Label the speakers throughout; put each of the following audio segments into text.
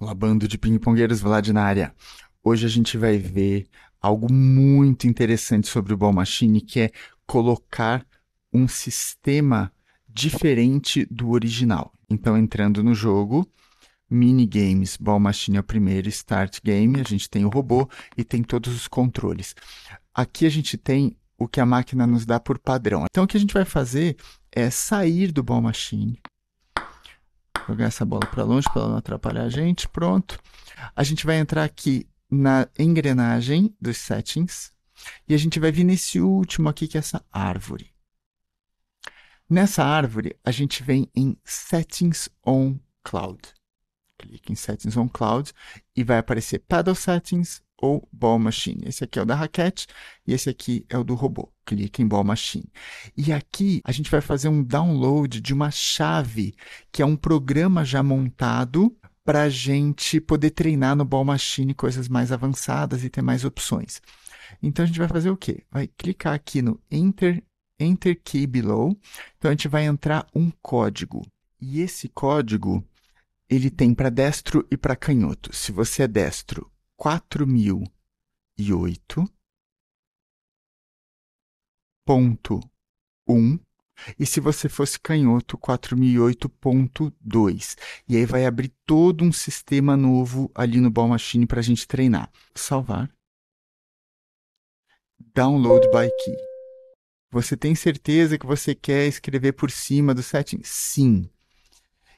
Speaker 1: Olá, bando de ping-pongueiros Vlad na área. Hoje a gente vai ver algo muito interessante sobre o Ball Machine, que é colocar um sistema diferente do original. Então, entrando no jogo, minigames, Ball Machine é o primeiro, Start Game, a gente tem o robô e tem todos os controles. Aqui a gente tem o que a máquina nos dá por padrão. Então, o que a gente vai fazer é sair do Ball Machine, jogar essa bola para longe para ela não atrapalhar a gente. Pronto. A gente vai entrar aqui na engrenagem dos settings e a gente vai vir nesse último aqui que é essa árvore. Nessa árvore, a gente vem em Settings on Cloud. Clique em Settings on Cloud e vai aparecer Paddle Settings, ou Ball Machine. Esse aqui é o da raquete e esse aqui é o do robô. Clique em Ball Machine. E aqui a gente vai fazer um download de uma chave, que é um programa já montado para a gente poder treinar no Ball Machine coisas mais avançadas e ter mais opções. Então a gente vai fazer o quê? Vai clicar aqui no Enter, Enter Key Below. Então a gente vai entrar um código. E esse código ele tem para destro e para canhoto. Se você é destro, quatro mil e oito ponto um e se você fosse canhoto, 4008.2. E aí vai abrir todo um sistema novo ali no Ball Machine para a gente treinar. Salvar. Download by key. Você tem certeza que você quer escrever por cima do setting? Sim.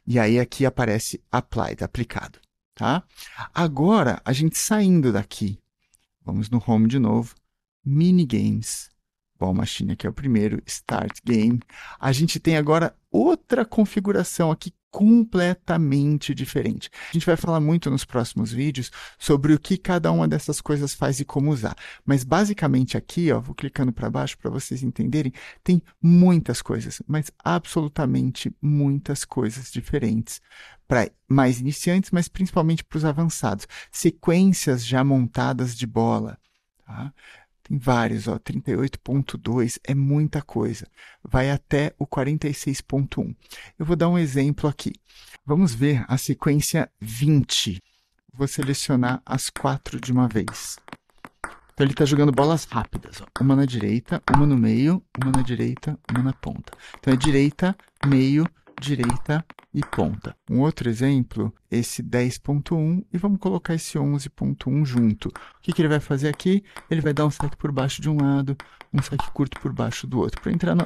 Speaker 1: E aí aqui aparece applied, aplicado tá? Agora, a gente saindo daqui, vamos no home de novo, minigames. Ball Machine aqui é o primeiro, Start Game. A gente tem agora outra configuração aqui completamente diferente. A gente vai falar muito nos próximos vídeos sobre o que cada uma dessas coisas faz e como usar. Mas basicamente aqui, ó, vou clicando para baixo para vocês entenderem, tem muitas coisas, mas absolutamente muitas coisas diferentes para mais iniciantes, mas principalmente para os avançados. Sequências já montadas de bola, tá? Tem vários, ó, 38.2 é muita coisa. Vai até o 46.1. Eu vou dar um exemplo aqui. Vamos ver a sequência 20. Vou selecionar as quatro de uma vez. Então ele está jogando bolas rápidas, ó. uma na direita, uma no meio, uma na direita, uma na ponta. Então é direita, meio, direita, e ponta. Um outro exemplo, esse 10.1 e vamos colocar esse 11.1 junto. O que, que, ele vai fazer aqui? Ele vai dar um saque por baixo de um lado, um saque curto por baixo do outro, para entrar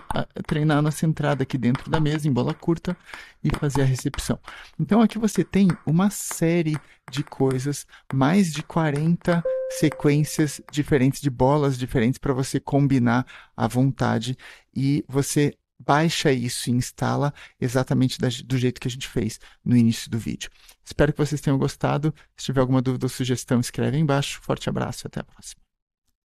Speaker 1: treinar a nossa entrada aqui dentro da mesa em bola curta e fazer a recepção. Então aqui você tem uma série de coisas, mais de 40 sequências diferentes de bolas diferentes para você combinar à vontade e você baixa isso e instala exatamente da, do jeito que a gente fez no início do vídeo. Espero que vocês tenham gostado. Se tiver alguma dúvida ou sugestão, escreve aí embaixo. Forte abraço e até a próxima.